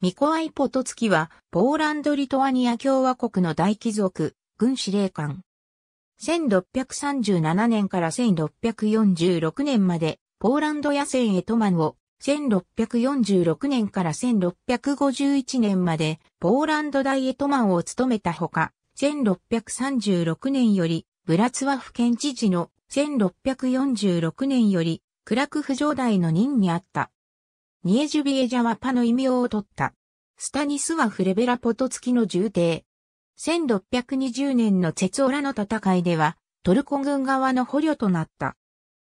ミコアイ・ポトツキは、ポーランド・リトアニア共和国の大貴族、軍司令官。1637年から1646年まで、ポーランド野戦エトマンを、1646年から1651年まで、ポーランド大エトマンを務めたほか、1636年より、ブラツワフ県知事の1646年より、クラクフ城代の任にあった。ニエジュビエジャワパの異名を取った。スタニスワフ・レベラポトツキの重帝。1620年のツェツオラの戦いでは、トルコ軍側の捕虜となった。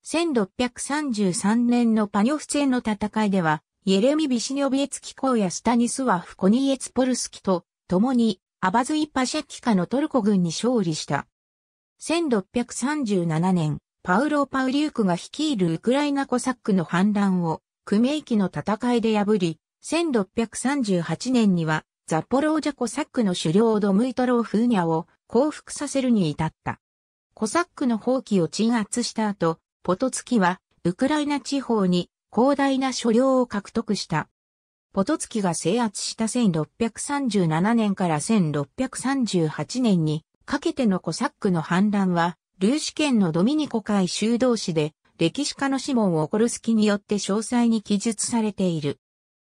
1633年のパニョフ戦の戦いでは、イエレミ・ビシニョビエツキ公やスタニスワフ・コニエツポルスキと、共に、アバズイ・パシャキカのトルコ軍に勝利した。1637年、パウロ・パウリュークが率いるウクライナコサックの反乱をクメイキの戦いで破り、1638年には、ザポロージャコサックの狩猟ドムイトローフーニャを降伏させるに至った。コサックの放棄を鎮圧した後、ポトツキは、ウクライナ地方に広大な所領を獲得した。ポトツキが制圧した1637年から1638年にかけてのコサックの反乱は、ルーシ県のドミニコ海修道士で歴史家のシモン・オコルスキによって詳細に記述されている。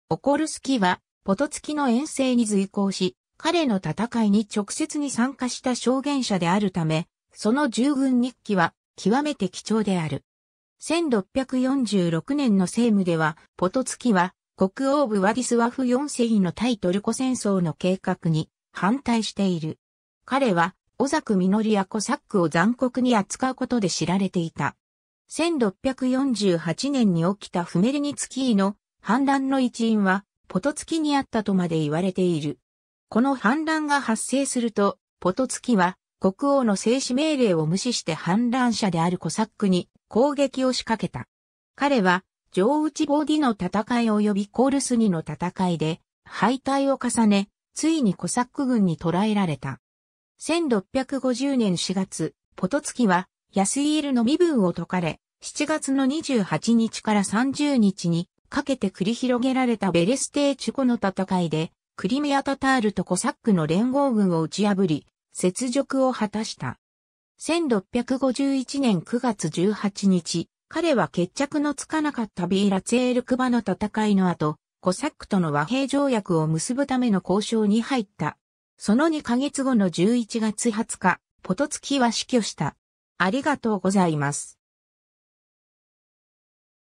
オコルスキは、ポトツキの遠征に随行し、彼の戦いに直接に参加した証言者であるため、その従軍日記は極めて貴重である。1646年の政務では、ポトツキは国王部ワディスワフ4世の対トルコ戦争の計画に反対している。彼は、オザクミノリアコサックを残酷に扱うことで知られていた。1648年に起きたフメリニツキーの反乱の一因は、ポトツキにあったとまで言われている。この反乱が発生すると、ポトツキは国王の制止命令を無視して反乱者であるコサックに攻撃を仕掛けた。彼は、上内ボディの戦い及びコールスニの戦いで敗退を重ね、ついにコサック軍に捕らえられた。1650年4月、ポトツキは安イールの身分を解かれ、7月の28日から30日にかけて繰り広げられたベレステーチュコの戦いで、クリミアタタールとコサックの連合軍を打ち破り、雪辱を果たした。1651年9月18日、彼は決着のつかなかったビーラツェールクバの戦いの後、コサックとの和平条約を結ぶための交渉に入った。その2ヶ月後の11月20日、ポトツキは死去した。ありがとうございます。